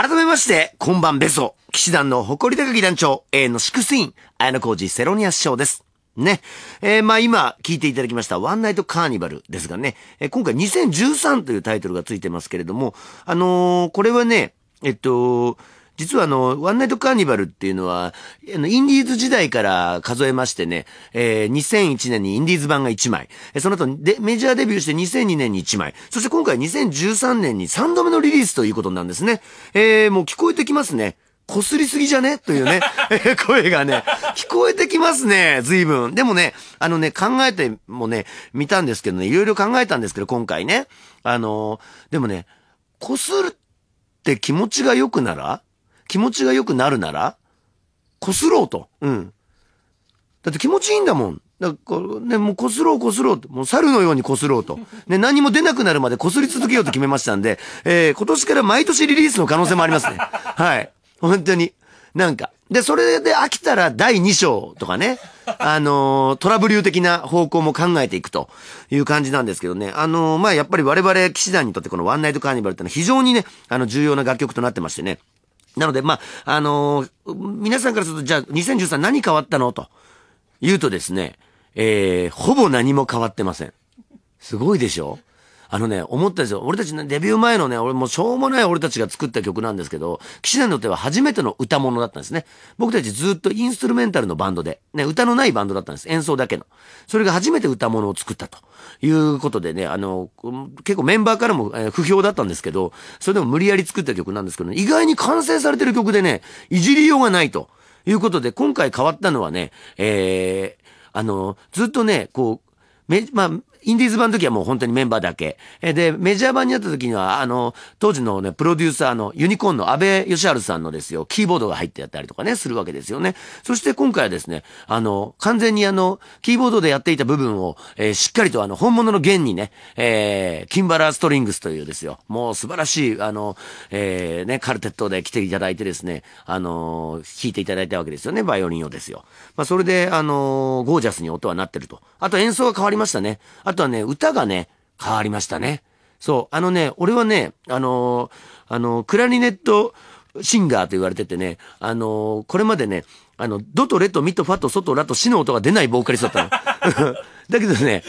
改めまして、こんばんベソ、騎士団の誇り高き団長、A のシクスイン、綾野浩二セロニア師匠です。ね。えー、まあ今聞いていただきましたワンナイトカーニバルですがね、えー、今回2013というタイトルがついてますけれども、あのー、これはね、えっと、実はあの、ワンナイトカーニバルっていうのは、インディーズ時代から数えましてね、えー、2001年にインディーズ版が1枚、え、その後でメジャーデビューして2002年に1枚、そして今回2013年に3度目のリリースということなんですね。えー、もう聞こえてきますね。こすりすぎじゃねというね、声がね、聞こえてきますね、随分。でもね、あのね、考えてもね、見たんですけどね、いろいろ考えたんですけど、今回ね。あのー、でもね、こするって気持ちが良くなら気持ちが良くなるなら、こすろうと。うん。だって気持ちいいんだもん。だから、ね、もうこすろうこすろうと。もう猿のようにこすろうと。ね、何も出なくなるまでこすり続けようと決めましたんで、えー、今年から毎年リリースの可能性もありますね。はい。本当に。なんか。で、それで飽きたら第2章とかね、あのー、トラブル的な方向も考えていくという感じなんですけどね。あのー、まあ、やっぱり我々、騎士団にとってこのワンナイトカーニバルってのは非常にね、あの、重要な楽曲となってましてね。なので、まあ、あのー、皆さんからすると、じゃあ、2013何変わったのと言うとですね、えー、ほぼ何も変わってません。すごいでしょあのね、思ったんですよ。俺たちのデビュー前のね、俺もうしょうもない俺たちが作った曲なんですけど、騎士団にとっては初めての歌物だったんですね。僕たちずっとインストゥルメンタルのバンドで、ね、歌のないバンドだったんです。演奏だけの。それが初めて歌物を作ったということでね、あの、結構メンバーからも、え不評だったんですけど、それでも無理やり作った曲なんですけど、ね、意外に完成されてる曲でね、いじりようがないということで、今回変わったのはね、えー、あの、ずっとね、こう、め、まあ、インディーズ版の時はもう本当にメンバーだけ。え、で、メジャー版になった時には、あの、当時のね、プロデューサーのユニコーンの安倍義治さんのですよ、キーボードが入ってやったりとかね、するわけですよね。そして今回はですね、あの、完全にあの、キーボードでやっていた部分を、えー、しっかりとあの、本物の弦にね、えー、キンバラストリングスというですよ、もう素晴らしい、あの、えー、ね、カルテットで来ていただいてですね、あの、弾いていただいたわけですよね、バイオリンをですよ。まあ、それで、あの、ゴージャスに音はなってると。あと演奏は変わりましたね。あとはね、歌がね、変わりましたね。そう。あのね、俺はね、あのー、あのー、クラリネットシンガーと言われててね、あのー、これまでね、あの、ドとレとミとファとソとラとシの音が出ないボーカリストだったの。だけどね、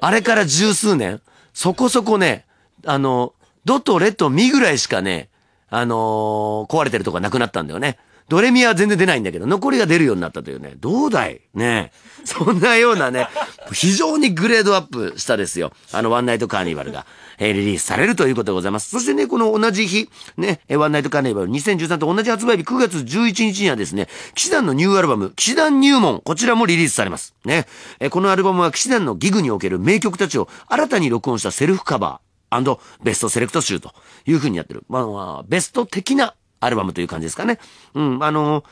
あれから十数年、そこそこね、あの、ドとレとミぐらいしかね、あの壊れてるとこなくなったんだよね。ドレミは全然出ないんだけど、残りが出るようになったというね。どうだいね そんなようなね、非常にグレードアップしたですよ。あの、ワンナイトカーニバルが、えー、リリースされるということでございます。そしてね、この同じ日、ね、ワンナイトカーニバル2013と同じ発売日、9月11日にはですね、騎士団のニューアルバム、騎士団入門、こちらもリリースされます。ね。えー、このアルバムは騎士団のギグにおける名曲たちを新たに録音したセルフカバー、ベストセレクト集という風になってる。まあ、ベスト的なアルバムという感じですかね。うん、あの、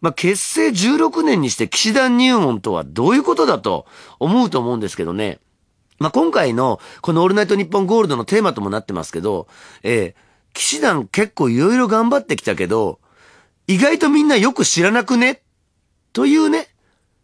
まあ、結成16年にして騎士団入門とはどういうことだと思うと思うんですけどね。まあ、今回のこのオールナイトニッポンゴールドのテーマともなってますけど、えー、騎士団結構いろいろ頑張ってきたけど、意外とみんなよく知らなくねというね、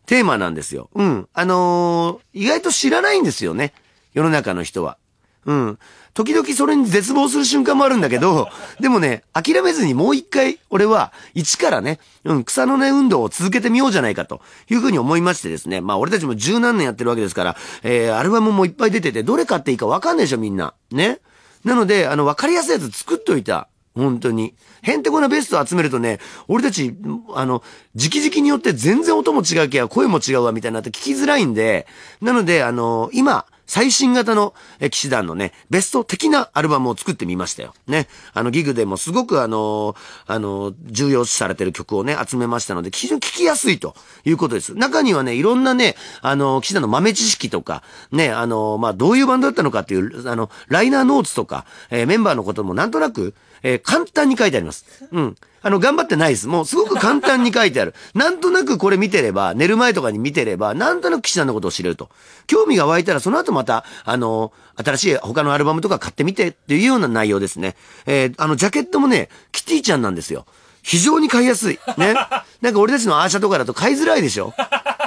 テーマなんですよ。うん。あのー、意外と知らないんですよね。世の中の人は。うん。時々それに絶望する瞬間もあるんだけど、でもね、諦めずにもう一回、俺は、一からね、うん、草の根運動を続けてみようじゃないかというふうに思いましてですね。まあ、俺たちも十何年やってるわけですから、えー、アルバムもいっぱい出てて、どれ買っていいかわかんないでしょ、みんな。ね。なので、あの、わかりやすいやつ作っといた。本当に。へんてこなベスト集めるとね、俺たち、あの、時期時期によって全然音も違うけや、声も違うわ、みたいになって聞きづらいんで、なので、あの、今、最新型の、え騎士団のね、ベスト的なアルバムを作ってみましたよ。ね。あの、ギグでもすごくあのあの重要視されてる曲をね、集めましたので、非常に聴きやすいということです。中にはね、いろんなね、あの騎士団の豆知識とか、ね、あのまあ、どういうバンドだったのかっていう、あの、ライナーノーツとか、えー、メンバーのこともなんとなく、えー、簡単に書いてあります。うん。あの、頑張ってないです。もうすごく簡単に書いてある。なんとなくこれ見てれば、寝る前とかに見てれば、なんとなく岸田のことを知れると。興味が湧いたら、その後また、あの、新しい他のアルバムとか買ってみてっていうような内容ですね。えー、あの、ジャケットもね、キティちゃんなんですよ。非常に買いやすい。ね。なんか俺たちのアーシャとかだと買いづらいでしょ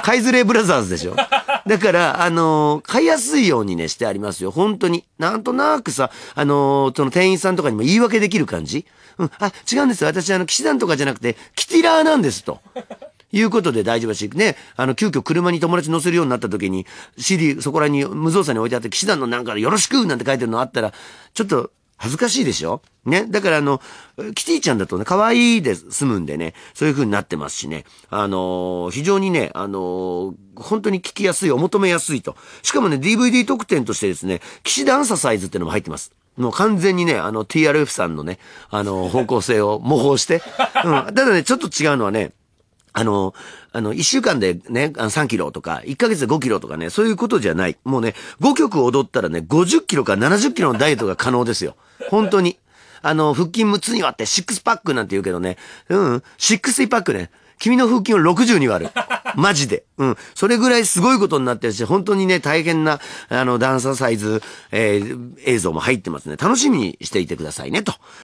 買いづれブラザーズでしょだから、あのー、買いやすいようにね、してありますよ。本当に。なんとなくさ、あのー、その店員さんとかにも言い訳できる感じ。うん、あ、違うんです。私、あの、騎士団とかじゃなくて、キティラーなんですと。いうことで大丈夫だし、ね、あの、急遽車に友達乗せるようになった時に、CD、そこらに無造作に置いてあって、騎士団のなんかよろしくなんて書いてるのあったら、ちょっと恥ずかしいでしょね。だからあの、キティちゃんだとね、可愛いで済むんでね、そういう風になってますしね。あのー、非常にね、あのー、本当に聞きやすい、お求めやすいと。しかもね、DVD 特典としてですね、騎士ダンササイズってのも入ってます。もう完全にね、あの TRF さんのね、あのー、方向性を模倣して。うん。ただね、ちょっと違うのはね、あの、あの、一週間でね、3キロとか、1ヶ月で5キロとかね、そういうことじゃない。もうね、5曲踊ったらね、50キロか70キロのダイエットが可能ですよ。本当に。あの、腹筋6つに割って、シックスパックなんて言うけどね。うん、シックスイパックね。君の腹筋を60に割る。マジで。うん。それぐらいすごいことになってるし、本当にね、大変な、あの、ダンサーサイズ、えー、映像も入ってますね。楽しみにしていてくださいね、と